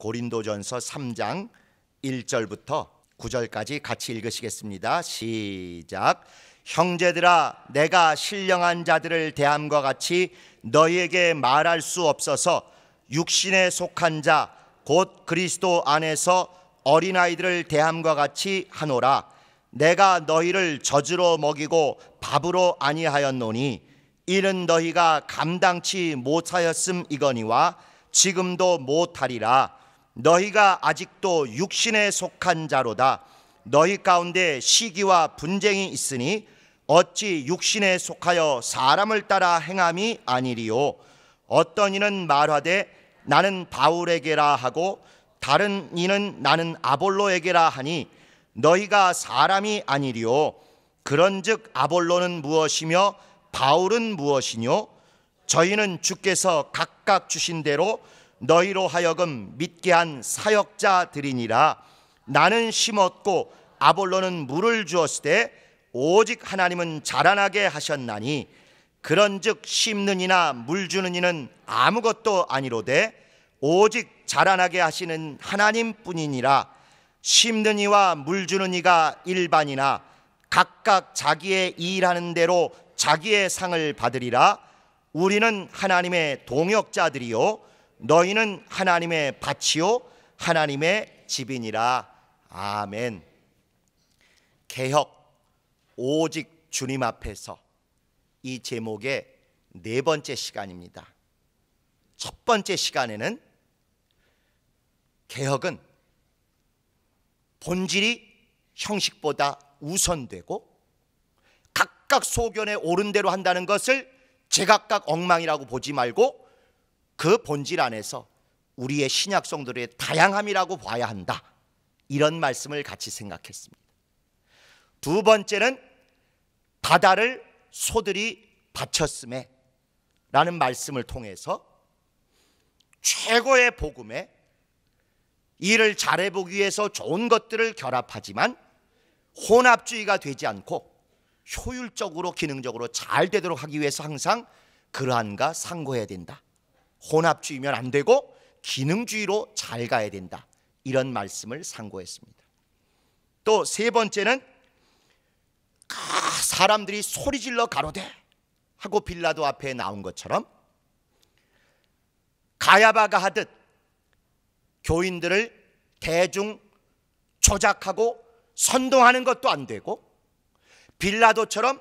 고린도전서 3장 1절부터 9절까지 같이 읽으시겠습니다. 시작. 형제들아 내가 신령한 자들을 대함과 같이 너희에게 말할 수 없어서 육신에 속한 자 곧 그리스도 안에서 어린아이들을 대함과 같이 하노라 내가 너희를 젖으로 먹이고 밥으로 아니하였노니 이는 너희가 감당치 못하였음 이거니와 지금도 못하리라 너희가 아직도 육신에 속한 자로다. 너희 가운데 시기와 분쟁이 있으니 어찌 육신에 속하여 사람을 따라 행함이 아니리요. 어떤 이는 말하되 나는 바울에게라 하고 다른 이는 나는 아볼로에게라 하니 너희가 사람이 아니리요. 그런즉 아볼로는 무엇이며 바울은 무엇이뇨? 저희는 주께서 각각 주신 대로 너희로 하여금 믿게 한 사역자들이니라 나는 심었고 아볼로는 물을 주었을 때 오직 하나님은 자라나게 하셨나니 그런즉 심는 이나 물 주는 이는 아무것도 아니로되 오직 자라나게 하시는 하나님뿐이니라 심는 이와 물 주는 이가 일반이나 각각 자기의 일하는 대로 자기의 상을 받으리라 우리는 하나님의 동역자들이요 너희는 하나님의 밭이요 하나님의 집이니라. 아멘. 개혁 오직 주님 앞에서 이 제목의 네 번째 시간입니다. 첫 번째 시간에는 개혁은 본질이 형식보다 우선되고 각각 소견에 오른 대로 한다는 것을 제각각 엉망이라고 보지 말고 그 본질 안에서 우리의 신약 성들의 다양함이라고 봐야 한다. 이런 말씀을 같이 생각했습니다. 두 번째는 바다를 소들이 바쳤음에 라는 말씀을 통해서 최고의 복음에 일을 잘해보기 위해서 좋은 것들을 결합하지만 혼합주의가 되지 않고 효율적으로 기능적으로 잘 되도록 하기 위해서 항상 그러한가 상고해야 된다. 혼합주의면 안 되고 기능주의로 잘 가야 된다. 이런 말씀을 상고했습니다. 또 세 번째는 아, 사람들이 소리질러 가로되 하고 빌라도 앞에 나온 것처럼 가야바가 하듯 교인들을 대중 조작하고 선동하는 것도 안 되고 빌라도처럼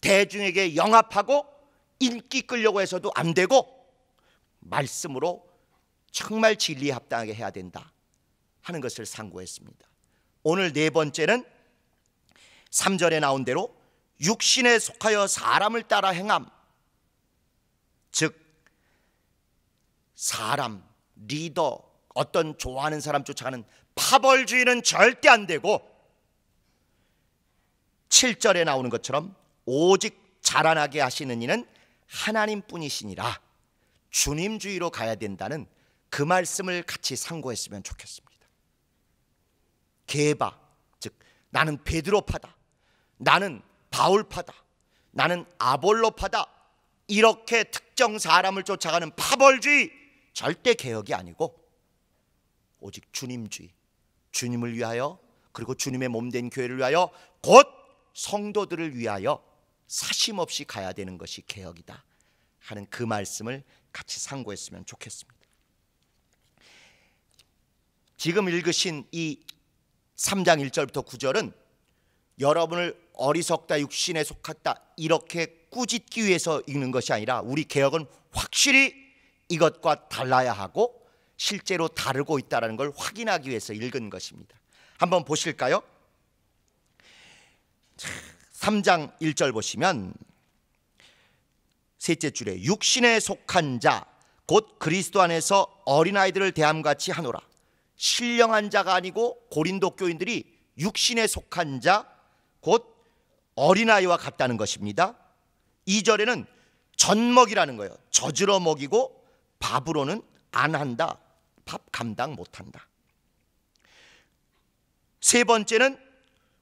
대중에게 영합하고 인기 끌려고 해서도 안 되고 말씀으로 정말 진리에 합당하게 해야 된다 하는 것을 상고했습니다. 오늘 네 번째는 3절에 나온 대로 육신에 속하여 사람을 따라 행함 즉 사람, 리더, 어떤 좋아하는 사람 쫓아가는 파벌주의는 절대 안 되고 7절에 나오는 것처럼 오직 자라나게 하시는 이는 하나님뿐이시니라 주님주의로 가야 된다는 그 말씀을 같이 상고했으면 좋겠습니다. 게바, 즉 나는 베드로파다. 나는 바울파다. 나는 아볼로파다. 이렇게 특정 사람을 쫓아가는 파벌주의 절대 개혁이 아니고 오직 주님주의. 주님을 위하여 그리고 주님의 몸된 교회를 위하여 곧 성도들을 위하여 사심 없이 가야 되는 것이 개혁이다 하는 그 말씀을 같이 상고했으면 좋겠습니다. 지금 읽으신 이 3장 1절부터 9절은 여러분을 어리석다 육신에 속했다 이렇게 꾸짖기 위해서 읽는 것이 아니라 우리 개혁은 확실히 이것과 달라야 하고 실제로 다르고 있다는 걸 확인하기 위해서 읽은 것입니다. 한번 보실까요? 3장 1절 보시면 셋째 줄에 육신에 속한 자 곧 그리스도 안에서 어린아이들을 대함같이 하노라. 신령한 자가 아니고 고린도 교인들이 육신에 속한 자 곧 어린아이와 같다는 것입니다. 이절에는 젖먹이라는 거예요. 저으러 먹이고 밥으로는 안 한다. 밥 감당 못 한다. 세 번째는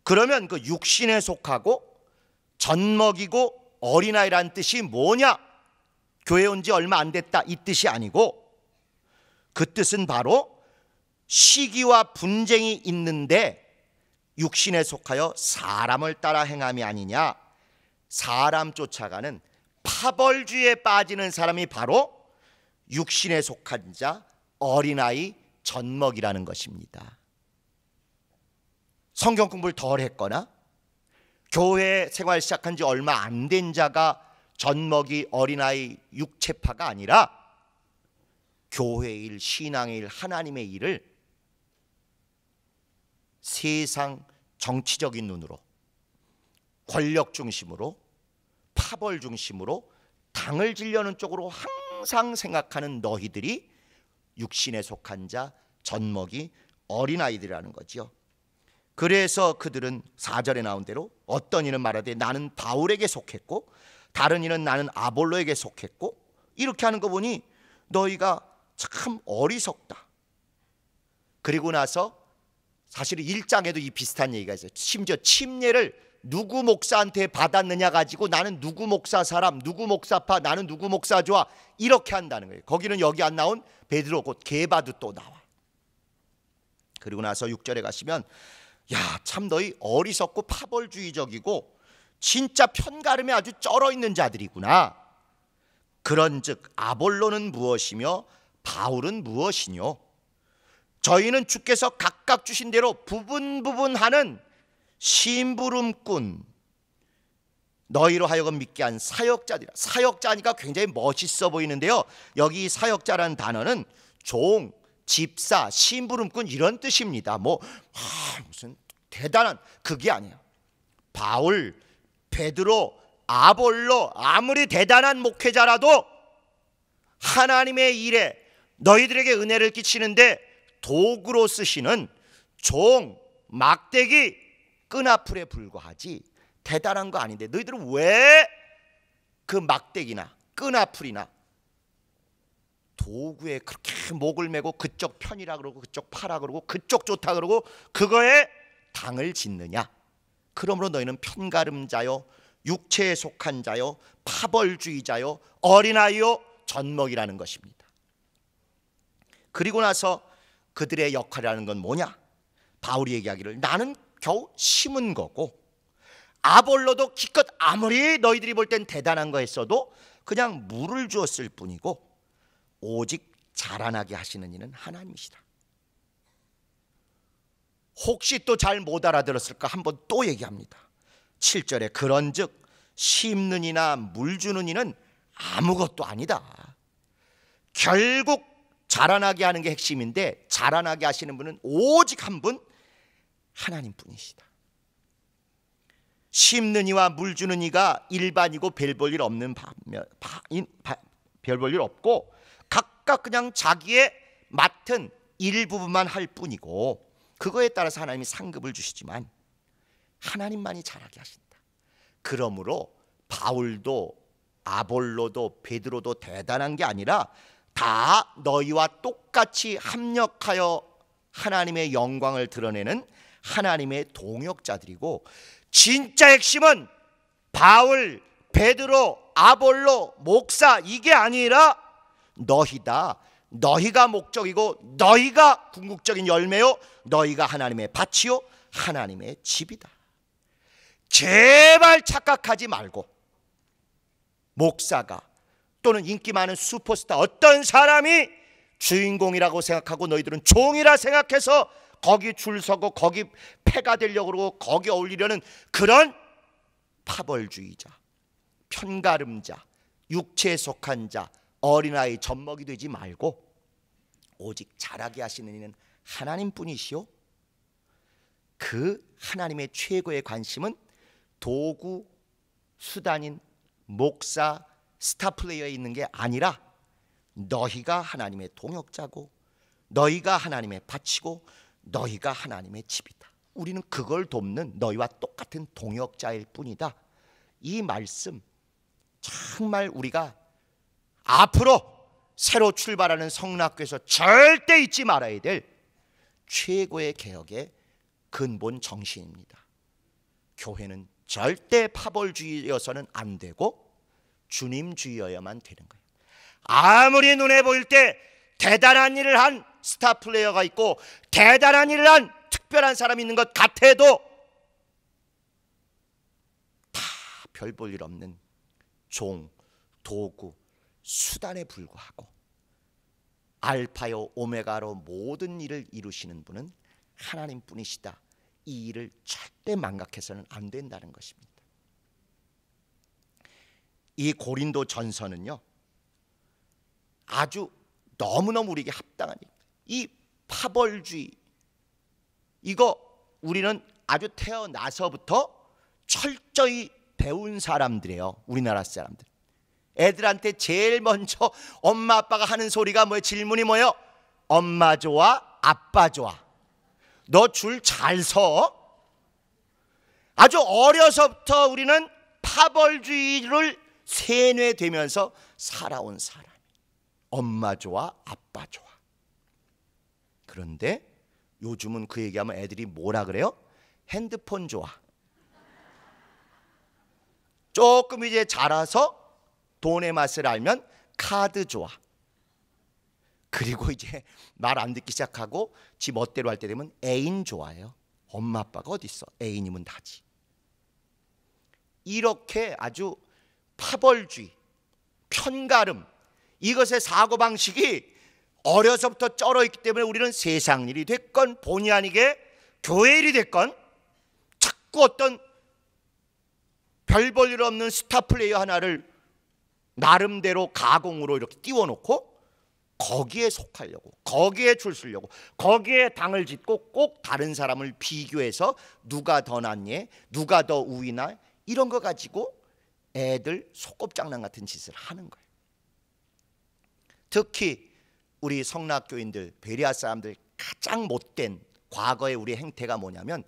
그러면 그 육신에 속하고 젖먹이고 어린아이란 뜻이 뭐냐? 교회 온 지 얼마 안 됐다 이 뜻이 아니고 그 뜻은 바로 시기와 분쟁이 있는데 육신에 속하여 사람을 따라 행함이 아니냐 사람 쫓아가는 파벌주의에 빠지는 사람이 바로 육신에 속한 자 어린아이 전먹이라는 것입니다 성경 공부를 덜 했거나 교회 생활 시작한 지 얼마 안 된 자가 젖먹이 어린아이 육체파가 아니라 교회의 일, 신앙의 일, 하나님의 일을 세상 정치적인 눈으로 권력 중심으로 파벌 중심으로 당을 질려는 쪽으로 항상 생각하는 너희들이 육신에 속한 자, 젖먹이 어린아이들이라는 거지요. 그래서 그들은 4절에 나온 대로 어떤 이는 말하되 나는 바울에게 속했고 다른 이는 나는 아볼로에게 속했고 이렇게 하는 거 보니 너희가 참 어리석다. 그리고 나서 사실 일장에도이 비슷한 얘기가 있어요. 심지어 침례를 누구 목사한테 받았느냐 가지고 나는 누구 목사 사람, 누구 목사파, 나는 누구 목사 좋아 이렇게 한다는 거예요. 거기는 여기 안 나온 베드로 곧 게바도 또 나와. 그리고 나서 6절에 가시면 야, 참 너희 어리석고 파벌주의적이고 진짜 편가름에 아주 쩔어 있는 자들이구나. 그런즉 아볼로는 무엇이며 바울은 무엇이뇨? 저희는 주께서 각각 주신 대로 부분 부분 하는 심부름꾼 너희로 하여금 믿게 한 사역자들이라. 사역자니까 굉장히 멋있어 보이는데요. 여기 사역자라는 단어는 종, 집사, 심부름꾼 이런 뜻입니다. 뭐 아, 무슨 대단한 그게 아니에요. 바울, 베드로, 아볼로 아무리 대단한 목회자라도 하나님의 일에 너희들에게 은혜를 끼치는데 도구로 쓰시는 종, 막대기, 끈아풀에 불과하지 대단한 거 아닌데 너희들은 왜 그 막대기나 끈아풀이나 도구에 그렇게 목을 메고 그쪽 편이라 그러고 그쪽 파라 그러고 그쪽 좋다 그러고 그거에 당을 짓느냐 그러므로 너희는 편가름자요 육체에 속한 자요 파벌주의자요 어린아이요 전목이라는 것입니다 그리고 나서 그들의 역할이라는 건 뭐냐 바울이 얘기하기를 나는 겨우 심은 거고 아볼로도 기껏 아무리 너희들이 볼 땐 대단한 거 했어도 그냥 물을 주었을 뿐이고 오직 자라나게 하시는 이는 하나님이시다. 혹시 또 잘 못 알아들었을까 한번 또 얘기합니다. 7절에 그런즉 심는 이나 물 주는 이는 아무것도 아니다. 결국 자라나게 하는 게 핵심인데 자라나게 하시는 분은 오직 한 분 하나님 뿐이시다. 심는 이와 물 주는 이가 일반이고 별볼일 없는 바, 바, 바 별볼일 없고 각각 그러니까 그냥 자기의 맡은 일부분만 할 뿐이고 그거에 따라서 하나님이 상급을 주시지만 하나님만이 잘하게 하신다. 그러므로 바울도 아볼로도 베드로도 대단한 게 아니라 다 너희와 똑같이 합력하여 하나님의 영광을 드러내는 하나님의 동역자들이고 진짜 핵심은 바울, 베드로, 아볼로, 목사 이게 아니라 너희다. 너희가 목적이고 너희가 궁극적인 열매요. 너희가 하나님의 밭이요. 하나님의 집이다. 제발 착각하지 말고 목사가 또는 인기 많은 슈퍼스타 어떤 사람이 주인공이라고 생각하고 너희들은 종이라 생각해서 거기 줄 서고 거기 패가 되려고 그러고 거기 어울리려는 그런 파벌주의자, 편가름자, 육체에 속한 자, 어린아이 젖먹이 되지 말고 오직 자라게 하시는 이는 하나님뿐이시오 그 하나님의 최고의 관심은 도구, 수단인, 목사, 스타플레이어에 있는 게 아니라 너희가 하나님의 동역자고 너희가 하나님의 바치고 너희가 하나님의 집이다. 우리는 그걸 돕는 너희와 똑같은 동역자일 뿐이다. 이 말씀 정말 우리가 앞으로 새로 출발하는 성락교에서 절대 잊지 말아야 될 최고의 개혁의 근본 정신입니다. 교회는 절대 파벌주의여서는 안 되고 주님주의여야만 되는 거예요. 아무리 눈에 보일 때 대단한 일을 한 스타 플레이어가 있고 대단한 일을 한 특별한 사람이 있는 것 같아도 다 별 볼 일 없는 종, 도구, 수단에 불과하고 알파요 오메가로 모든 일을 이루시는 분은 하나님 뿐이시다. 이 일을 절대 망각해서는 안 된다는 것입니다. 이 고린도 전서는요. 아주 너무너무 우리에게 합당한 이 파벌주의 이거 우리는 아주 태어나서부터 철저히 배운 사람들이에요. 우리나라 사람들. 애들한테 제일 먼저 엄마 아빠가 하는 소리가 뭐예요? 질문이 뭐예요? 엄마 좋아? 아빠 좋아? 너 줄 잘 서? 아주 어려서부터 우리는 파벌주의를 세뇌되면서 살아온 사람 엄마 좋아? 아빠 좋아? 그런데 요즘은 그 얘기하면 애들이 뭐라 그래요? 핸드폰 좋아. 조금 이제 자라서 돈의 맛을 알면 카드 좋아. 그리고 이제 말 안 듣기 시작하고 집 멋대로 할 때 되면 애인 좋아해요. 엄마 아빠가 어디 있어? 애인이면 다지. 이렇게 아주 파벌주의, 편가름 이것의 사고 방식이 어려서부터 쩔어 있기 때문에 우리는 세상 일이 됐건 본의 아니게 교회 일이 됐건 자꾸 어떤 별 볼 일 없는 스타 플레이어 하나를 나름대로 가공으로 이렇게 띄워놓고 거기에 속하려고 거기에 출수려고 거기에 당을 짓고 꼭 다른 사람을 비교해서 누가 더 낫니 누가 더 우위나 이런 거 가지고 애들 속꿉장난 같은 짓을 하는 거예요 특히 우리 성락교인들 베리아 사람들 가장 못된 과거의 우리 행태가 뭐냐면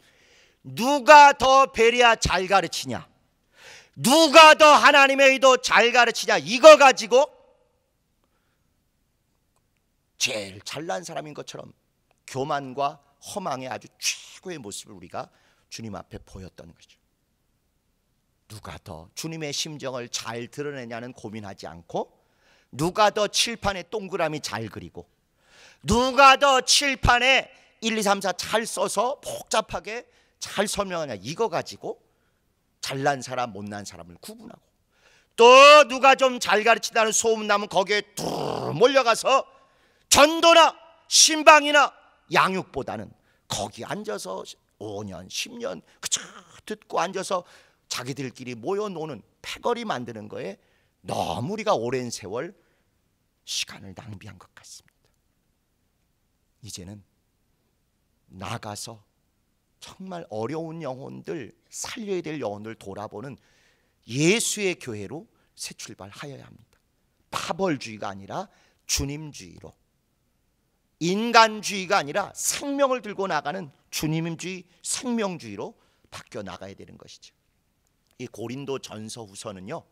누가 더 베리아 잘 가르치냐 누가 더 하나님의 의도 잘 가르치냐 이거 가지고 제일 잘난 사람인 것처럼 교만과 허망의 아주 최고의 모습을 우리가 주님 앞에 보였던 거죠. 누가 더 주님의 심정을 잘 드러내냐는 고민하지 않고 누가 더 칠판에 동그라미 잘 그리고 누가 더 칠판에 1, 2, 3, 4 잘 써서 복잡하게 잘 설명하냐 이거 가지고 잘난 사람 못난 사람을 구분하고 또 누가 좀 잘 가르치다는 소문 나면 거기에 툭 몰려가서 전도나 신방이나 양육보다는 거기 앉아서 5년, 10년 그저 듣고 앉아서 자기들끼리 모여 노는 패거리 만드는 거에 너무 우리가 오랜 세월 시간을 낭비한 것 같습니다. 이제는 나가서 정말 어려운 영혼들 살려야 될 영혼을 돌아보는 예수의 교회로 새 출발하여야 합니다. 파벌주의가 아니라 주님주의로 인간주의가 아니라 생명을 들고 나가는 주님주의 생명주의로 바뀌어 나가야 되는 것이죠. 이 고린도 전서 후서는요.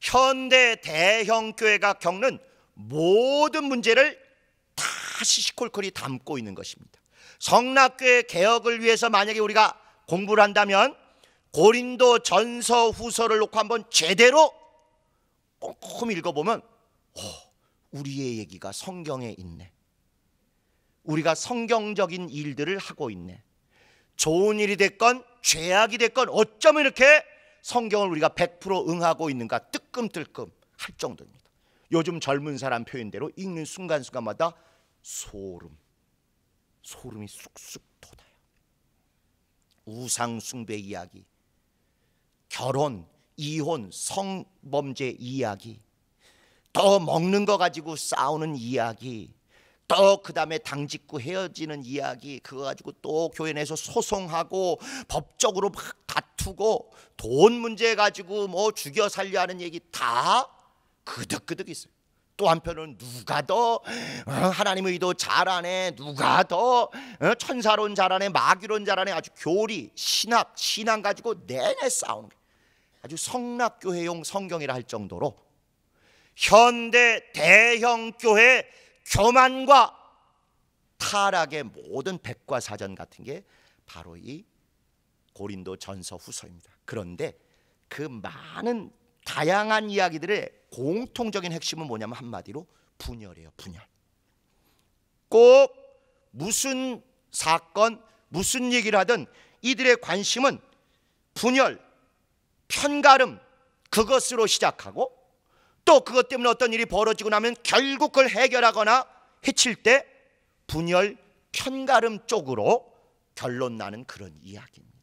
현대 대형 교회가 겪는 모든 문제를 다시 시콜콜이 담고 있는 것입니다. 성락교의 개혁을 위해서 만약에 우리가 공부를 한다면 고린도 전서 후서를 놓고 한번 제대로 꼼꼼히 읽어보면 오, 어, 우리의 얘기가 성경에 있네. 우리가 성경적인 일들을 하고 있네. 좋은 일이 됐건 죄악이 됐건 어쩌면 이렇게 성경을 우리가 100% 응하고 있는가 뜨끔뜨끔 할 정도입니다. 요즘 젊은 사람 표현대로 읽는 순간순간마다 소름. 소름이 쑥쑥 돋아요. 우상숭배 이야기, 결혼, 이혼, 성범죄 이야기, 더 먹는 거 가지고 싸우는 이야기, 또 그다음에 당직구 헤어지는 이야기 그거 가지고 또 교회 내에서 소송하고 법적으로 막 다투고 돈 문제 가지고 뭐 죽여 살려 하는 얘기 다 그득그득 있어요. 또 한편은 누가 더 어, 하나님의 의도 잘하네 누가 더 어, 천사론 잘하네 마귀론 잘하네 아주 교리 신학 신앙 가지고 내내 싸우는 아주 성락교회용 성경이라 할 정도로 현대 대형 교회 교만과 타락의 모든 백과사전 같은 게 바로 이 고린도 전서 후서입니다. 그런데 그 많은 다양한 이야기들을 공통적인 핵심은 뭐냐면 한마디로 분열이에요. 분열. 꼭 무슨 사건, 무슨 얘기를 하든 이들의 관심은 분열, 편가름 그것으로 시작하고 또 그것 때문에 어떤 일이 벌어지고 나면 결국 그걸 해결하거나 해칠 때 분열, 편가름 쪽으로 결론 나는 그런 이야기입니다.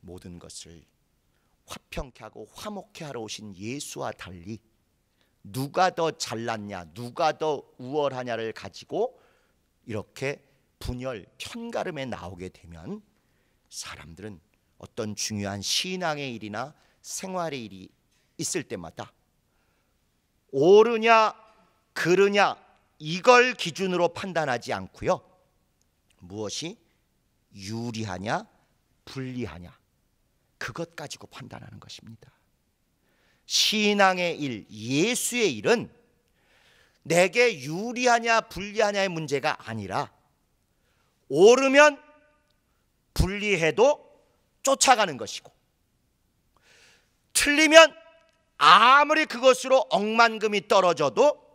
모든 것을 화평케 하고 화목케 하러 오신 예수와 달리 누가 더 잘났냐, 누가 더 우월하냐를 가지고 이렇게 분열, 편가름에 나오게 되면 사람들은 어떤 중요한 신앙의 일이나 생활의 일이 있을 때마다 옳으냐, 그르냐 이걸 기준으로 판단하지 않고요. 무엇이 유리하냐, 불리하냐 그것 가지고 판단하는 것입니다. 신앙의 일, 예수의 일은 내게 유리하냐 불리하냐의 문제가 아니라 오르면 불리해도 쫓아가는 것이고 틀리면 아무리 그것으로 억만금이 떨어져도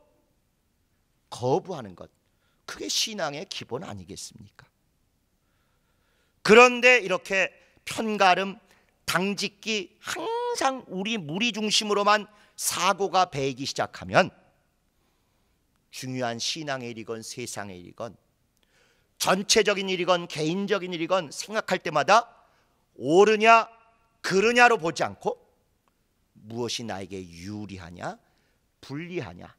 거부하는 것 그게 신앙의 기본 아니겠습니까? 그런데 이렇게 편가름 당직기 항상 우리 무리 중심으로만 사고가 배기 시작하면 중요한 신앙의 일이건 세상의 일이건 전체적인 일이건 개인적인 일이건 생각할 때마다 옳으냐 그르냐로 보지 않고 무엇이 나에게 유리하냐 불리하냐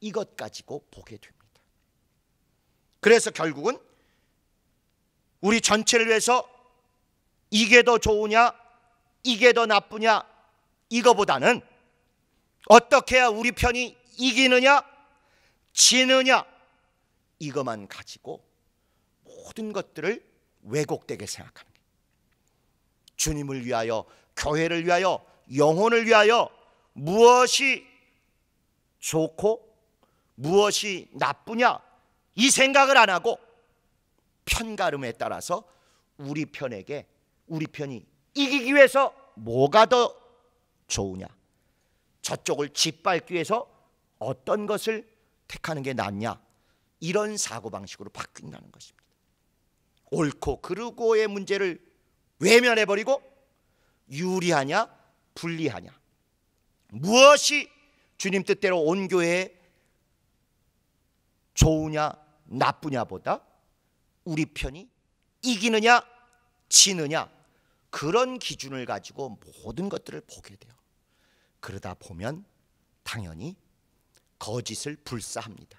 이것 가지고 보게 됩니다. 그래서 결국은 우리 전체를 위해서 이게 더 좋으냐 이게 더 나쁘냐? 이거보다는 어떻게 해야 우리 편이 이기느냐? 지느냐? 이것만 가지고 모든 것들을 왜곡되게 생각하는 거 주님을 위하여, 교회를 위하여, 영혼을 위하여 무엇이 좋고 무엇이 나쁘냐 이 생각을 안 하고 편가름에 따라서 우리 편에게 우리 편이 이기기 위해서 뭐가 더 좋으냐? 저쪽을 짓밟기 위해서 어떤 것을 택하는 게 낫냐? 이런 사고방식으로 바뀐다는 것입니다. 옳고 그르고의 문제를 외면해버리고 유리하냐, 불리하냐. 무엇이 주님 뜻대로 온 교회에 좋으냐, 나쁘냐보다 우리 편이 이기느냐, 지느냐, 그런 기준을 가지고 모든 것들을 보게 돼요. 그러다 보면 당연히 거짓을 불사합니다.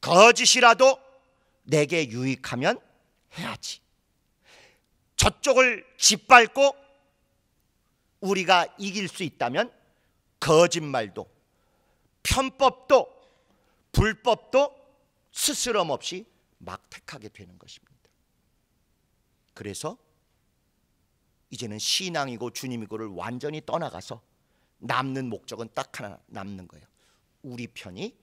거짓이라도 내게 유익하면 해야지. 저쪽을 짓밟고 우리가 이길 수 있다면 거짓말도 편법도 불법도 스스럼 없이 막택하게 되는 것입니다. 그래서 이제는 신앙이고 주님이고를 완전히 떠나가서 남는 목적은 딱 하나 남는 거예요. 우리 편이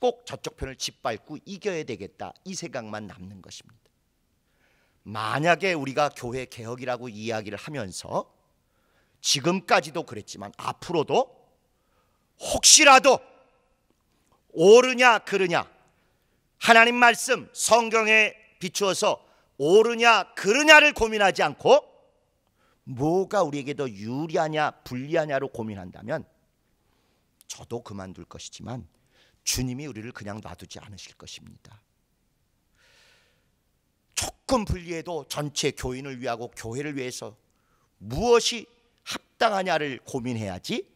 꼭 저쪽 편을 짓밟고 이겨야 되겠다 이 생각만 남는 것입니다. 만약에 우리가 교회 개혁이라고 이야기를 하면서 지금까지도 그랬지만 앞으로도 혹시라도 옳으냐 그르냐 하나님 말씀 성경에 비추어서 옳으냐 그르냐를 고민하지 않고 뭐가 우리에게 더 유리하냐 불리하냐로 고민한다면 저도 그만둘 것이지만 주님이 우리를 그냥 놔두지 않으실 것입니다. 조금 불리해도 전체 교인을 위하고 교회를 위해서 무엇이 합당하냐를 고민해야지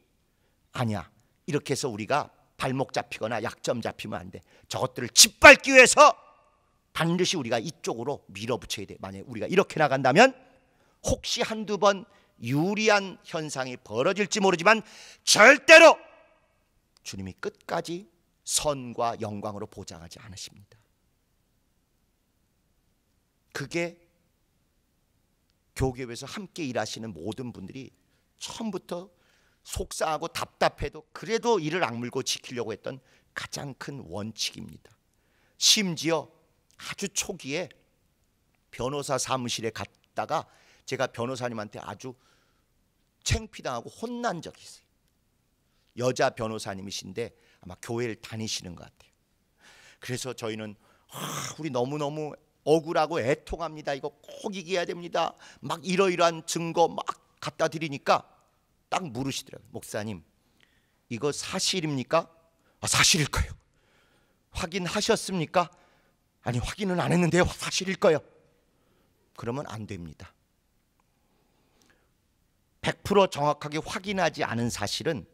아니야 이렇게 해서 우리가 발목 잡히거나 약점 잡히면 안 돼. 저것들을 짓밟기 위해서 반드시 우리가 이쪽으로 밀어붙여야 돼. 만약 우리가 이렇게 나간다면 혹시 한두 번 유리한 현상이 벌어질지 모르지만 절대로 주님이 끝까지 선과 영광으로 보장하지 않으십니다. 그게 교계에서 함께 일하시는 모든 분들이 처음부터 속상하고 답답해도 그래도 이를 악물고 지키려고 했던 가장 큰 원칙입니다. 심지어 아주 초기에 변호사 사무실에 갔다가 제가 변호사님한테 아주 챙피당하고 혼난 적이 있어요. 여자 변호사님이신데 아마 교회를 다니시는 것 같아요. 그래서 저희는 아, 우리 너무너무 억울하고 애통합니다. 이거 꼭 이겨야 됩니다. 막 이러이러한 증거 막 갖다 드리니까 딱 물으시더라고요. 목사님, 이거 사실입니까? 아, 사실일 거예요. 확인하셨습니까? 아니, 확인은 안 했는데요. 사실일 거예요. 그러면 안 됩니다. 100% 정확하게 확인하지 않은 사실은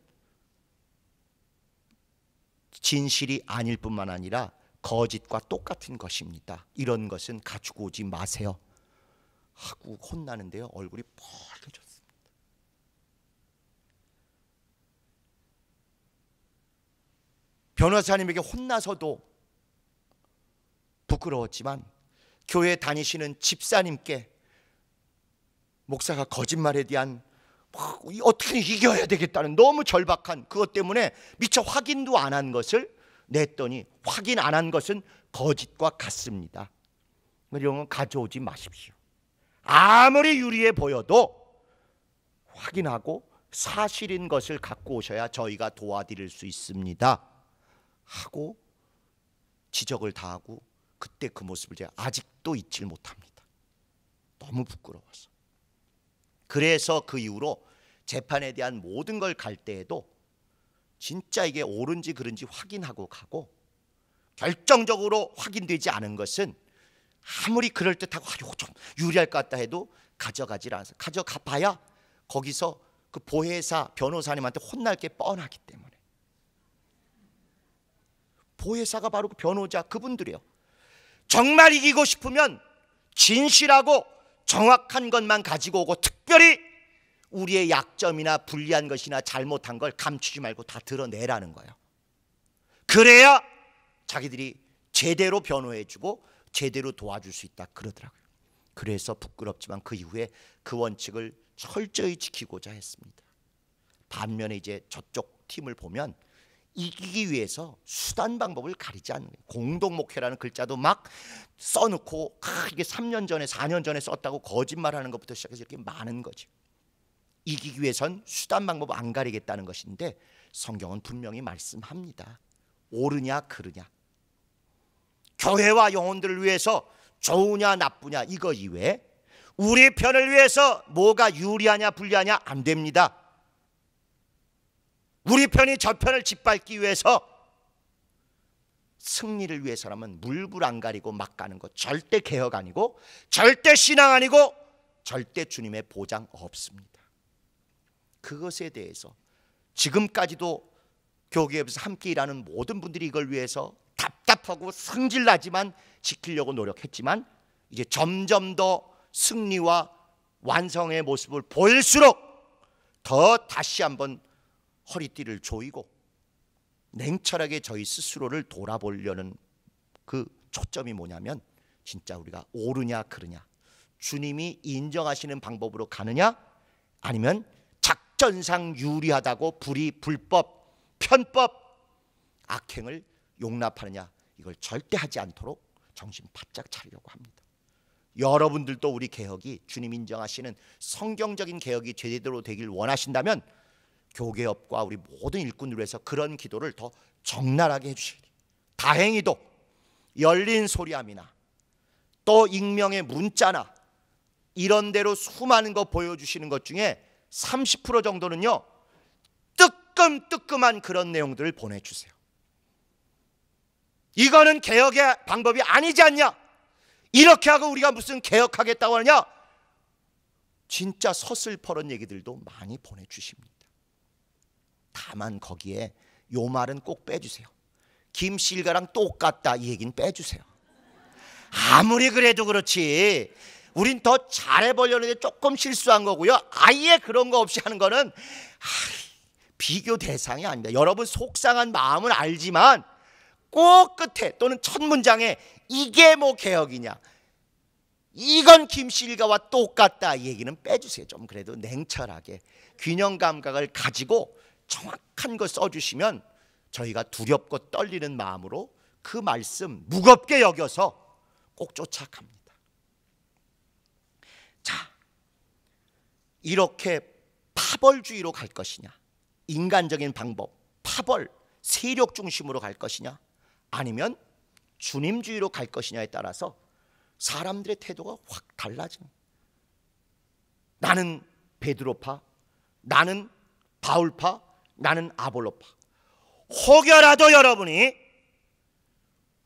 진실이 아닐 뿐만 아니라 거짓과 똑같은 것입니다. 이런 것은 가지고 오지 마세요. 하고 혼나는데요. 얼굴이 빨개졌습니다. 변호사님에게 혼나서도 부끄러웠지만 교회 다니시는 집사님께 목사가 거짓말에 대한 어떻게 이겨야 되겠다는 너무 절박한 그것 때문에 미처 확인도 안 한 것을 냈더니 확인 안 한 것은 거짓과 같습니다. 그러니까 이런 건 가져오지 마십시오. 아무리 유리해 보여도 확인하고 사실인 것을 갖고 오셔야 저희가 도와드릴 수 있습니다. 하고 지적을 다 하고 그때 그 모습을 제가 아직도 잊질 못합니다. 너무 부끄러워서. 그래서 그 이후로 재판에 대한 모든 걸 갈 때에도 진짜 이게 옳은지 그른지 확인하고 가고 결정적으로 확인되지 않은 것은 아무리 그럴듯하고 아유 좀 유리할 것 같다 해도 가져가질 않아서 가져가 봐야 거기서 그 보혜사 변호사님한테 혼날 게 뻔하기 때문에 보혜사가 바로 그 변호자 그분들이요 정말 이기고 싶으면 진실하고 정확한 것만 가지고 오고 특별히 우리의 약점이나 불리한 것이나 잘못한 걸 감추지 말고 다 드러내라는 거예요. 그래야 자기들이 제대로 변호해주고 제대로 도와줄 수 있다 그러더라고요. 그래서 부끄럽지만 그 이후에 그 원칙을 철저히 지키고자 했습니다. 반면에 이제 저쪽 팀을 보면 이기기 위해서 수단 방법을 가리지 않는 공동 목회라는 글자도 막 써놓고 아, 게 3년 전에 4년 전에 썼다고 거짓말하는 것부터 시작해서 이렇게 많은 거죠. 이기기 위해선 수단 방법 안 가리겠다는 것인데 성경은 분명히 말씀합니다. 옳으냐 그르냐. 교회와 영혼들을 위해서 좋으냐 나쁘냐 이거 이외에 우리 편을 위해서 뭐가 유리하냐 불리하냐 안 됩니다. 우리 편이 저 편을 짓밟기 위해서 승리를 위해서라면 물불 안 가리고 막 가는 것 절대 개혁 아니고 절대 신앙 아니고 절대 주님의 보장 없습니다. 그것에 대해서 지금까지도 교계에서 함께 일하는 모든 분들이 이걸 위해서 답답하고 성질나지만 지키려고 노력했지만 이제 점점 더 승리와 완성의 모습을 볼수록 더 다시 한번 허리띠를 조이고 냉철하게 저희 스스로를 돌아보려는 그 초점이 뭐냐면 진짜 우리가 오르냐 그르냐 주님이 인정하시는 방법으로 가느냐 아니면 확전상 유리하다고 불이 불법, 편법, 악행을 용납하느냐 이걸 절대 하지 않도록 정신 바짝 차리려고 합니다. 여러분들도 우리 개혁이 주님 인정하시는 성경적인 개혁이 제대로 되길 원하신다면 교개업과 우리 모든 일꾼으로 해서 그런 기도를 더 적나라하게 해주시기 다행히도 열린 소리함이나 또 익명의 문자나 이런 대로 수많은 거 보여주시는 것 중에 30% 정도는요. 뜨끔뜨끔한 그런 내용들을 보내주세요. 이거는 개혁의 방법이 아니지 않냐? 이렇게 하고 우리가 무슨 개혁하겠다고 하냐 진짜 서슬퍼런 얘기들도 많이 보내주십니다. 다만 거기에 요 말은 꼭 빼주세요. 김씨 일가랑 똑같다 이 얘기는 빼주세요. 아무리 그래도 그렇지 우린 더 잘해보려는데 조금 실수한 거고요. 아예 그런 거 없이 하는 거는 비교 대상이 아닙니다. 여러분 속상한 마음은 알지만 꼭 끝에 또는 첫 문장에 이게 뭐 개혁이냐. 이건 김실가와 똑같다 이 얘기는 빼주세요. 좀 그래도 냉철하게 균형 감각을 가지고 정확한 거 써주시면 저희가 두렵고 떨리는 마음으로 그 말씀 무겁게 여겨서 꼭 쫓아갑니다. 이렇게 파벌주의로 갈 것이냐? 인간적인 방법, 파벌, 세력 중심으로 갈 것이냐? 아니면 주님주의로 갈 것이냐에 따라서 사람들의 태도가 확 달라지는. 나는 베드로파, 나는 바울파, 나는 아볼로파. 혹여라도 여러분이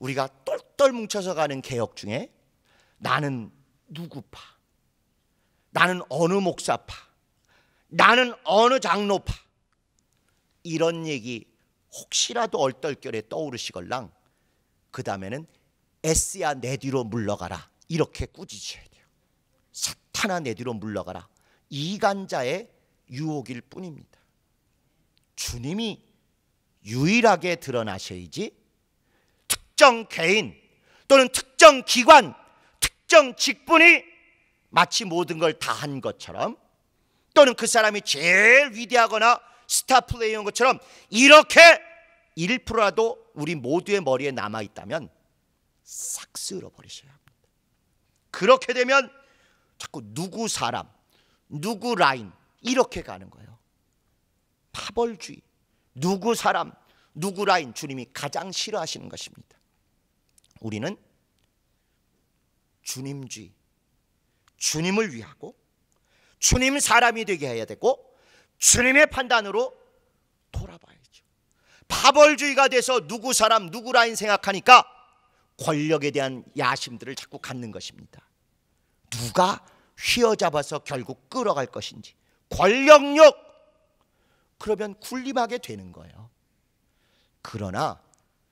우리가 똘똘 뭉쳐서 가는 개혁 중에 나는 누구파? 나는 어느 목사파, 나는 어느 장로파 이런 얘기 혹시라도 얼떨결에 떠오르시걸랑 그 다음에는 에스야 내 뒤로 물러가라 이렇게 꾸짖어야 돼요. 사탄아 내 뒤로 물러가라 이간자의 유혹일 뿐입니다. 주님이 유일하게 드러나셔야지 특정 개인 또는 특정 기관, 특정 직분이 마치 모든 걸 다 한 것처럼 또는 그 사람이 제일 위대하거나 스타 플레이어인 것처럼 이렇게 1%라도 우리 모두의 머리에 남아 있다면 싹 쓸어버리셔야 합니다. 그렇게 되면 자꾸 누구 사람, 누구 라인 이렇게 가는 거예요. 파벌주의, 누구 사람, 누구 라인 주님이 가장 싫어하시는 것입니다. 우리는 주님주의, 주님을 위하고 주님 사람이 되게 해야 되고 주님의 판단으로 돌아봐야죠. 파벌주의가 돼서 누구 사람 누구 라인 생각하니까 권력에 대한 야심들을 자꾸 갖는 것입니다. 누가 휘어잡아서 결국 끌어갈 것인지 권력력 그러면 군림하게 되는 거예요. 그러나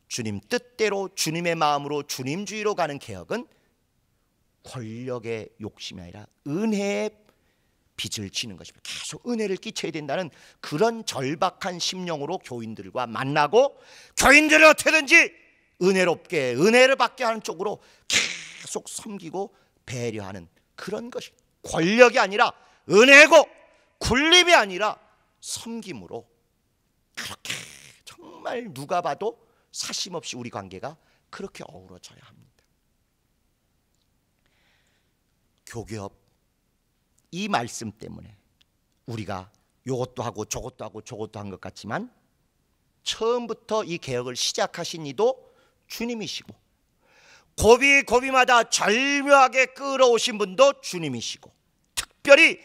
주님 뜻대로 주님의 마음으로 주님주의로 가는 개혁은 권력의 욕심이 아니라 은혜의 빛을 지는 것입니다. 계속 은혜를 끼쳐야 된다는 그런 절박한 심령으로 교인들과 만나고 교인들을 어떻게든지 은혜롭게 은혜를 받게 하는 쪽으로 계속 섬기고 배려하는 그런 것이 권력이 아니라 은혜고 군립이 아니라 섬김으로 그렇게 정말 누가 봐도 사심없이 우리 관계가 그렇게 어우러져야 합니다. 교교업 이 말씀 때문에 우리가 요것도 하고 저것도 하고 저것도 한 것 같지만 처음부터 이 개혁을 시작하신 이도 주님이시고 고비 고비마다 절묘하게 끌어오신 분도 주님이시고 특별히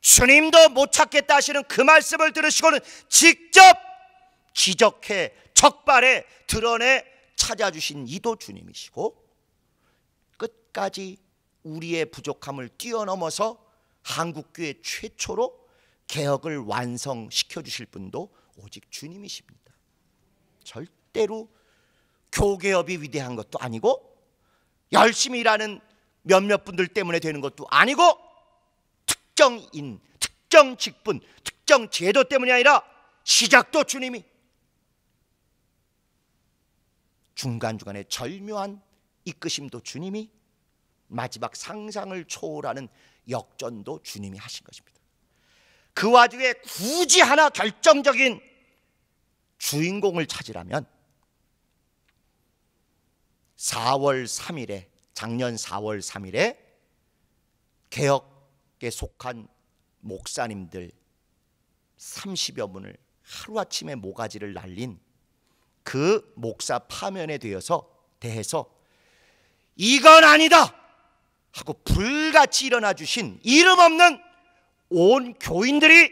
주님도 못 찾겠다 하시는 그 말씀을 들으시고는 직접 지적해 적발해 드러내 찾아주신 이도 주님이시고 끝까지 우리의 부족함을 뛰어넘어서 한국교회 최초로 개혁을 완성시켜 주실 분도 오직 주님이십니다. 절대로 교개업이 위대한 것도 아니고 열심히 일하는 몇몇 분들 때문에 되는 것도 아니고 특정인, 특정 직분, 특정 제도 때문이 아니라 시작도 주님이 중간중간에 절묘한 이끄심도 주님이 마지막 상상을 초월하는 역전도 주님이 하신 것입니다. 그 와중에 굳이 하나 결정적인 주인공을 찾으라면 4월 3일에 작년 4월 3일에 개혁에 속한 목사님들 30여 분을 하루아침에 모가지를 날린 그 목사 파면에 대해서 대해서 이건 아니다. 하고 불같이 일어나 주신 이름 없는 온 교인들이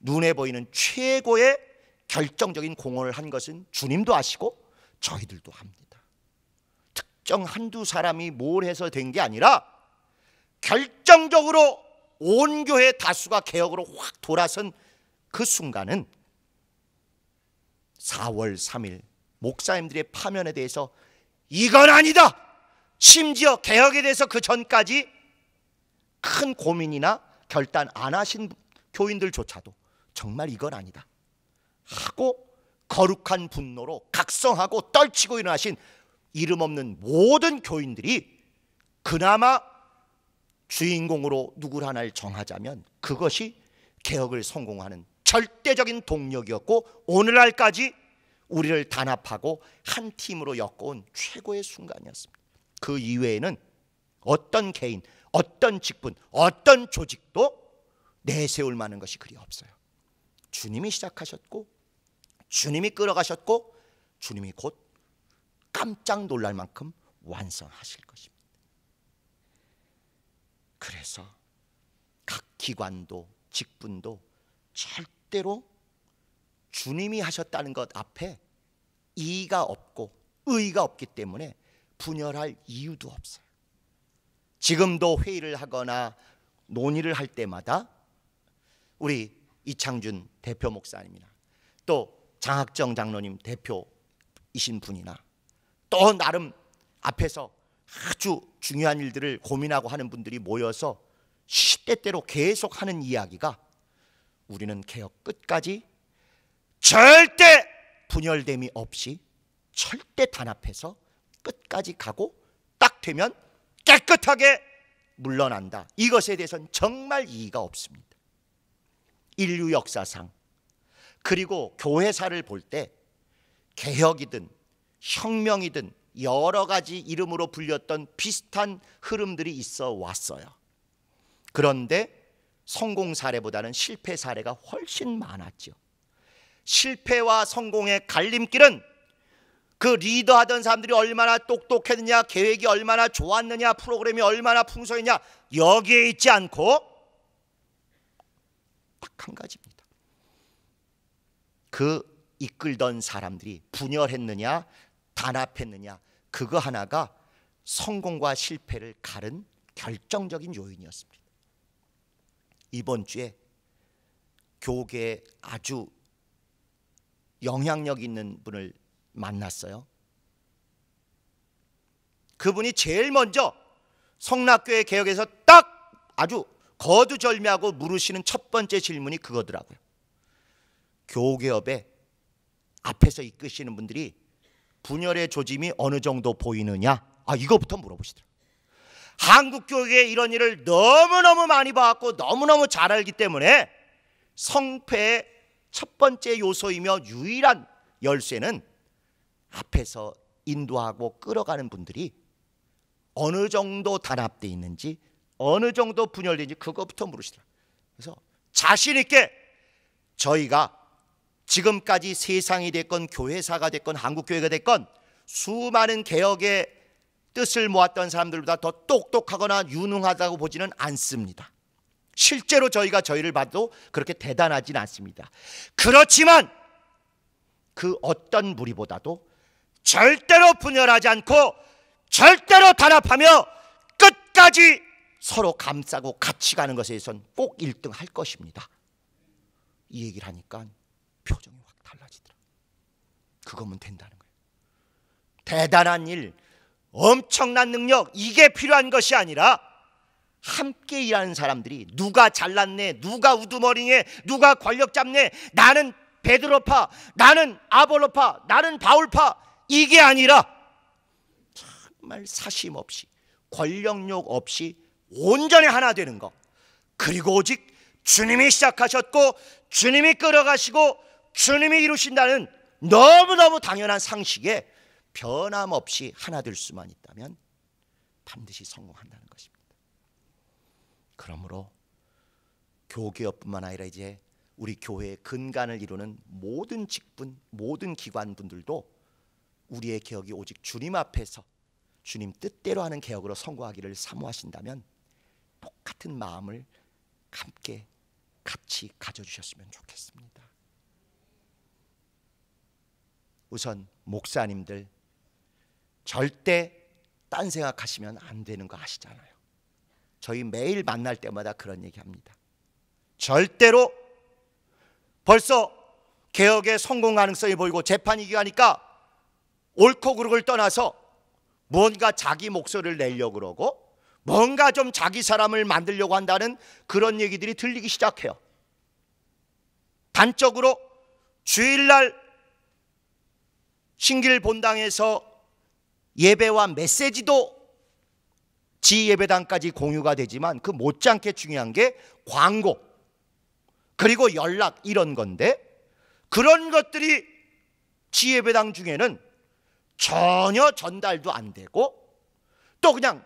눈에 보이는 최고의 결정적인 공헌을 한 것은 주님도 아시고 저희들도 합니다. 특정 한두 사람이 뭘 해서 된 게 아니라 결정적으로 온 교회 다수가 개혁으로 확 돌아선 그 순간은 4월 3일 목사님들의 파면에 대해서 이건 아니다! 심지어 개혁에 대해서 그 전까지 큰 고민이나 결단 안 하신 교인들조차도 정말 이건 아니다 하고 거룩한 분노로 각성하고 떨치고 일어나신 이름 없는 모든 교인들이 그나마 주인공으로 누굴 하나를 정하자면 그것이 개혁을 성공하는 절대적인 동력이었고 오늘날까지 우리를 단합하고 한 팀으로 엮어온 최고의 순간이었습니다. 그 이외에는 어떤 개인, 어떤 직분, 어떤 조직도 내세울 만한 것이 그리 없어요. 주님이 시작하셨고 주님이 끌어가셨고 주님이 곧 깜짝 놀랄 만큼 완성하실 것입니다. 그래서 각 기관도 직분도 절대로 주님이 하셨다는 것 앞에 이가 없고 의가 없기 때문에 분열할 이유도 없어요. 지금도 회의를 하거나 논의를 할 때마다 우리 이창준 대표 목사님이나 또 장학정 장로님 대표이신 분이나 또 나름 앞에서 아주 중요한 일들을 고민하고 하는 분들이 모여서 10대 로 계속 하는 이야기가 우리는 개혁 끝까지 절대 분열됨이 없이 절대 단합해서 끝까지 가고 딱 되면 깨끗하게 물러난다. 이것에 대해서는 정말 이의가 없습니다. 인류 역사상 그리고 교회사를 볼 때 개혁이든 혁명이든 여러 가지 이름으로 불렸던 비슷한 흐름들이 있어 왔어요. 그런데 성공 사례보다는 실패 사례가 훨씬 많았죠. 실패와 성공의 갈림길은 그 리더 하던 사람들이 얼마나 똑똑했느냐, 계획이 얼마나 좋았느냐, 프로그램이 얼마나 풍성했냐, 여기에 있지 않고 딱 한 가지입니다. 그 이끌던 사람들이 분열했느냐, 단합했느냐, 그거 하나가 성공과 실패를 가른 결정적인 요인이었습니다. 이번 주에 교계 에 아주 영향력 있는 분을 만났어요. 그분이 제일 먼저 성락교회 개혁에서 딱 아주 거두절미하고 물으시는 첫 번째 질문이 그거더라고요. 교개업에 앞에서 이끄시는 분들이 분열의 조짐이 어느 정도 보이느냐? 아, 이거부터 물어보시더라고요. 한국 교회에 이런 일을 너무너무 많이 봐왔고 너무너무 잘 알기 때문에 성패의 첫 번째 요소이며 유일한 열쇠는 앞에서 인도하고 끌어가는 분들이 어느 정도 단합되어 있는지 어느 정도 분열되는지 그것부터 물으시더라. 그래서 자신 있게 저희가 지금까지 세상이 됐건 교회사가 됐건 한국 교회가 됐건 수많은 개혁의 뜻을 모았던 사람들보다 더 똑똑하거나 유능하다고 보지는 않습니다. 실제로 저희가 저희를 봐도 그렇게 대단하진 않습니다. 그렇지만 그 어떤 무리보다도 절대로 분열하지 않고 절대로 단합하며 끝까지 서로 감싸고 같이 가는 것에 있어서는 꼭 1등 할 것입니다. 이 얘기를 하니까 표정이 확 달라지더라. 그거면 된다는 거예요. 대단한 일, 엄청난 능력, 이게 필요한 것이 아니라 함께 일하는 사람들이 누가 잘났네, 누가 우두머리네, 누가 권력 잡네, 나는 베드로파, 나는 아볼로파, 나는 바울파 이게 아니라 정말 사심 없이 권력욕 없이 온전히 하나 되는 것. 그리고 오직 주님이 시작하셨고 주님이 끌어가시고 주님이 이루신다는 너무너무 당연한 상식에 변함없이 하나 될 수만 있다면 반드시 성공한다는 것입니다. 그러므로 교계업뿐만 아니라 이제 우리 교회의 근간을 이루는 모든 직분, 모든 기관분들도 우리의 개혁이 오직 주님 앞에서 주님 뜻대로 하는 개혁으로 성공하기를 사모하신다면 똑같은 마음을 함께 같이 가져주셨으면 좋겠습니다. 우선 목사님들 절대 딴 생각하시면 안 되는 거 아시잖아요. 저희 매일 만날 때마다 그런 얘기합니다. 절대로 벌써 개혁의 성공 가능성이 보이고 재판이 기하니까 옳고 그르고 떠나서 뭔가 자기 목소리를 내려고 그러고 뭔가 좀 자기 사람을 만들려고 한다는 그런 얘기들이 들리기 시작해요. 단적으로 주일날 신길 본당에서 예배와 메시지도 지 예배당까지 공유가 되지만 그 못지않게 중요한 게 광고 그리고 연락 이런 건데 그런 것들이 지 예배당 중에는 전혀 전달도 안 되고 또 그냥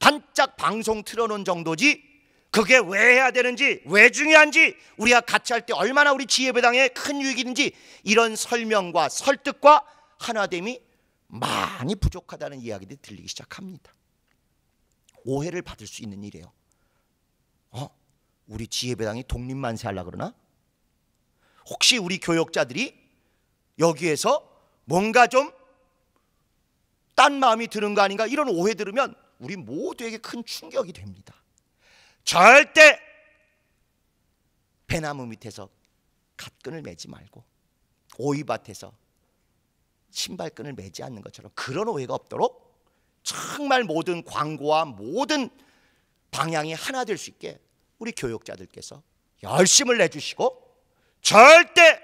반짝 방송 틀어놓은 정도지 그게 왜 해야 되는지 왜 중요한지 우리가 같이 할 때 얼마나 우리 지혜배당에 큰 유익인지 이런 설명과 설득과 하나됨이 많이 부족하다는 이야기들이 들리기 시작합니다. 오해를 받을 수 있는 일이에요. 어? 우리 지혜배당이 독립만세 하려 고 그러나? 혹시 우리 교역자들이 여기에서 뭔가 좀 딴 마음이 드는 거 아닌가 이런 오해 들으면 우리 모두에게 큰 충격이 됩니다. 절대 배나무 밑에서 갓끈을 매지 말고 오이밭에서 신발끈을 매지 않는 것처럼 그런 오해가 없도록 정말 모든 광고와 모든 방향이 하나 될 수 있게 우리 교육자들께서 열심을 내주시고 절대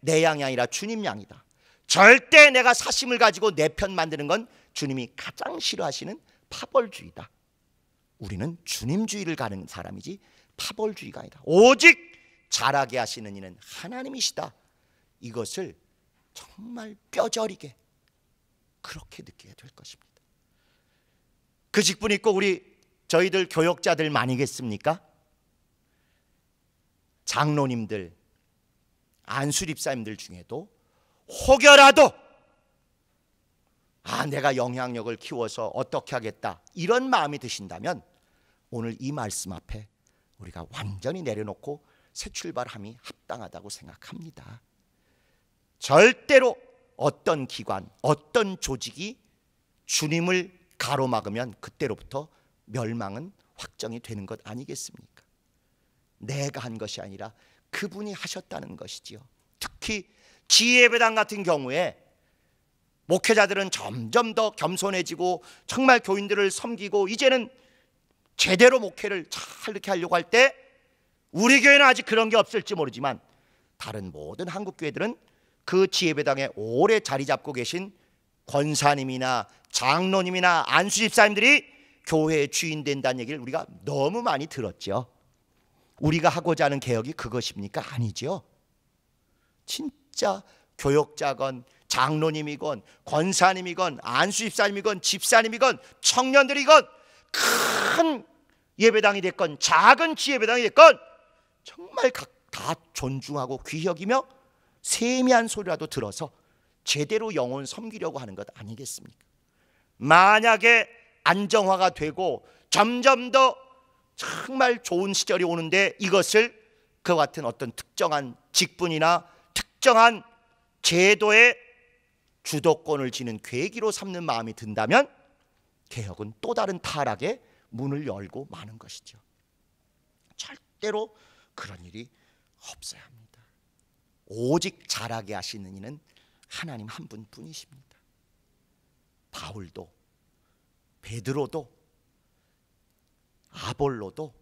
내 양이 아니라 주님 양이다. 절대 내가 사심을 가지고 내 편 만드는 건 주님이 가장 싫어하시는 파벌주의다. 우리는 주님주의를 가는 사람이지 파벌주의가 아니다. 오직 자라게 하시는 이는 하나님이시다. 이것을 정말 뼈저리게 그렇게 느끼게 될 것입니다. 그 직분 있고 우리 저희들 교역자들 아니겠습니까? 장로님들, 안수립사님들 중에도 혹여라도 아 내가 영향력을 키워서 어떻게 하겠다 이런 마음이 드신다면 오늘 이 말씀 앞에 우리가 완전히 내려놓고 새 출발함이 합당하다고 생각합니다. 절대로 어떤 기관, 어떤 조직이 주님을 가로막으면 그때로부터 멸망은 확정이 되는 것 아니겠습니까? 내가 한 것이 아니라 그분이 하셨다는 것이지요. 특히 지혜배당 같은 경우에 목회자들은 점점 더 겸손해지고 정말 교인들을 섬기고 이제는 제대로 목회를 잘 이렇게 하려고 할 때 우리 교회는 아직 그런 게 없을지 모르지만 다른 모든 한국 교회들은 그 지혜배당에 오래 자리 잡고 계신 권사님이나 장로님이나 안수집사님들이 교회의 주인 된다는 얘기를 우리가 너무 많이 들었죠. 우리가 하고자 하는 개혁이 그것입니까? 아니죠. 진 진짜 교역자건 장로님이건 권사님이건 안수집사님이건 집사님이건 청년들이건 큰 예배당이 됐건 작은 지예배당이 됐건 정말 각, 다 존중하고 귀여이며 세미한 소리라도 들어서 제대로 영혼 섬기려고 하는 것 아니겠습니까? 만약에 안정화가 되고 점점 더 정말 좋은 시절이 오는데 이것을 그 같은 어떤 특정한 직분이나 특정한 제도의 주도권을 지는 괴기로 삼는 마음이 든다면 개혁은 또 다른 타락의 문을 열고 마는 것이죠. 절대로 그런 일이 없어야 합니다. 오직 자라게 하시는 이는 하나님 한 분뿐이십니다. 바울도 베드로도 아볼로도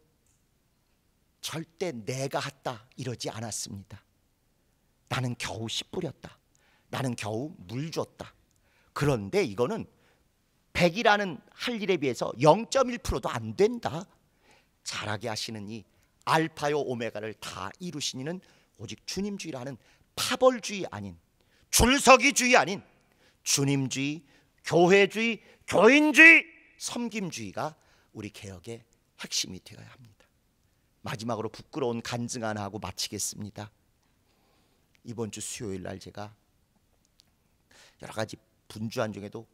절대 내가 했다 이러지 않았습니다. 나는 겨우 씨 뿌렸다. 나는 겨우 물 줬다. 그런데 이거는 100이라는 할 일에 비해서 0.1%도 안 된다. 잘하게 하시는 이 알파요 오메가를 다 이루시니는 오직 주님주의라는 파벌주의 아닌 줄서기주의 아닌 주님주의, 교회주의, 교인주의, 섬김주의가 우리 개혁의 핵심이 되어야 합니다. 마지막으로 부끄러운 간증 하나 하고 마치겠습니다. 이번 주 수요일 날 제가 여러 가지 분주한 중에도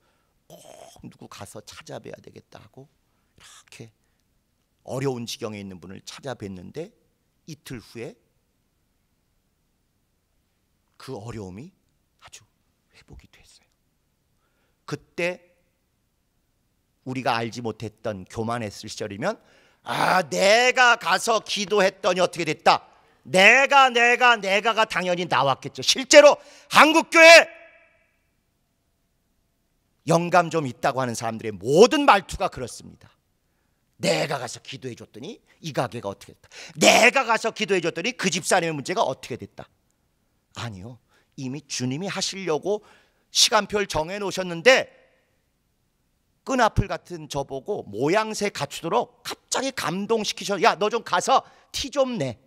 꼭 누구 가서 찾아뵈야 되겠다 하고 이렇게 어려운 지경에 있는 분을 찾아뵀는데 이틀 후에 그 어려움이 아주 회복이 됐어요. 그때 우리가 알지 못했던 교만했을 시절이면 아 내가 가서 기도했더니 어떻게 됐다 내가 내가 내가가 당연히 나왔겠죠. 실제로 한국 교회 영감 좀 있다고 하는 사람들의 모든 말투가 그렇습니다. 내가 가서 기도해 줬더니 이 가게가 어떻게 됐다. 내가 가서 기도해 줬더니 그 집사람의 문제가 어떻게 됐다. 아니요. 이미 주님이 하시려고 시간표를 정해 놓으셨는데 끈앞을 같은 저보고 모양새 갖추도록 갑자기 감동시키셔. 야, 너 좀 가서 티 좀 내.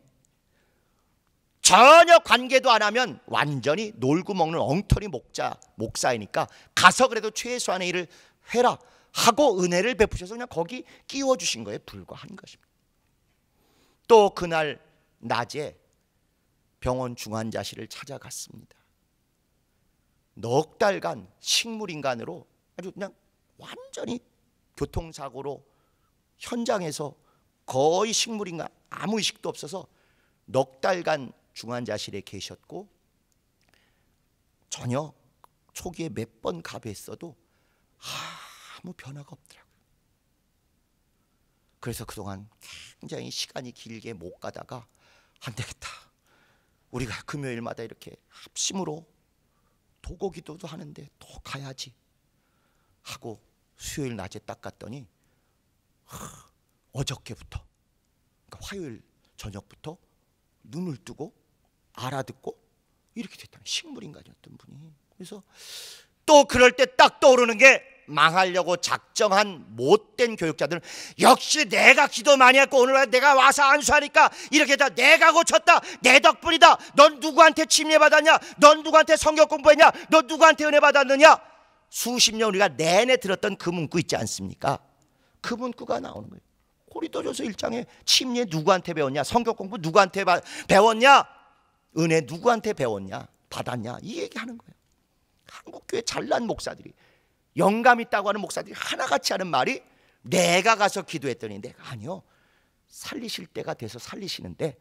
전혀 관계도 안 하면 완전히 놀고 먹는 엉터리 목자, 목사이니까 가서 그래도 최소한의 일을 해라 하고 은혜를 베푸셔서 그냥 거기 끼워주신 거에 불과한 것입니다. 또 그날 낮에 병원 중환자실을 찾아갔습니다. 넉 달간 식물인간으로 아주 그냥 완전히 교통사고로 현장에서 거의 식물인간 아무 의식도 없어서 넉 달간 중환자실에 계셨고 전혀 초기에 몇 번 가뵀어도 아무 변화가 없더라고요. 그래서 그동안 굉장히 시간이 길게 못 가다가 안 되겠다. 우리가 금요일마다 이렇게 합심으로 도고기도도 하는데 또 가야지 하고 수요일 낮에 딱 갔더니 어저께부터 그러니까 화요일 저녁부터 눈을 뜨고 알아듣고 이렇게 됐다는 식물인간이었던 분이. 그래서 또 그럴 때 딱 떠오르는 게 망하려고 작정한 못된 교육자들 역시 내가 기도 많이 했고 오늘날 내가 와서 안수하니까 이렇게 다 내가 고쳤다 내 덕분이다 넌 누구한테 침례 받았냐 넌 누구한테 성경 공부했냐 넌 누구한테 은혜 받았느냐 수십 년 우리가 내내 들었던 그 문구 있지 않습니까 그 문구가 나오는 거예요 고리도전서 1장에 침례 누구한테 배웠냐 성경 공부 누구한테 배웠냐 은혜 누구한테 배웠냐? 받았냐? 이 얘기하는 거예요. 한국 교회 잘난 목사들이 영감 있다고 하는 목사들이 하나같이 하는 말이 내가 가서 기도했더니 내가 아니요. 살리실 때가 돼서 살리시는데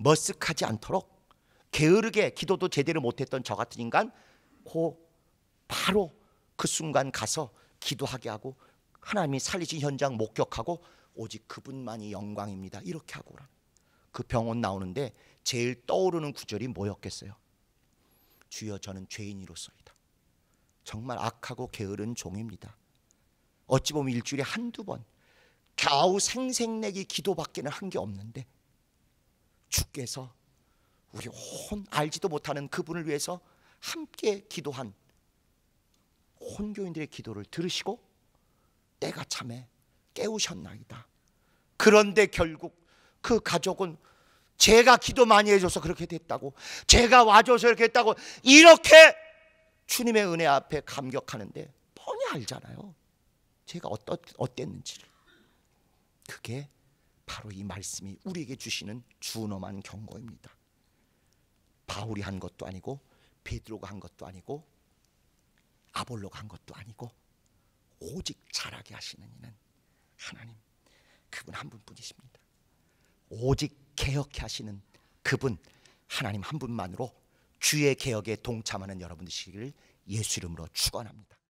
머쓱하지 않도록 게으르게 기도도 제대로 못했던 저 같은 인간 고 바로 그 순간 가서 기도하게 하고 하나님이 살리신 현장 목격하고 오직 그분만이 영광입니다. 이렇게 하고 오라. 그 병원 나오는데 제일 떠오르는 구절이 뭐였겠어요? 주여 저는 죄인이로소이다. 정말 악하고 게으른 종입니다. 어찌 보면 일주일에 한두 번 겨우 생생내기 기도밖에는 한 게 없는데 주께서 우리 혼 알지도 못하는 그분을 위해서 함께 기도한 혼교인들의 기도를 들으시고 때가 참에 깨우셨나이다. 그런데 결국 그 가족은 제가 기도 많이 해줘서 그렇게 됐다고 제가 와줘서 이렇게 했다고 이렇게 주님의 은혜 앞에 감격하는데 뻔히 알잖아요 제가 어떻, 어땠는지를 그게 바로 이 말씀이 우리에게 주시는 준엄한 경고입니다 바울이 한 것도 아니고 베드로가 한 것도 아니고 아볼로가 한 것도 아니고 오직 잘하게 하시는 이는 하나님 그분 한 분뿐이십니다 오직 개혁케 하시는 그분 하나님 한 분만으로 주의 개혁에 동참하는 여러분 되시기를 예수 이름으로 축원합니다.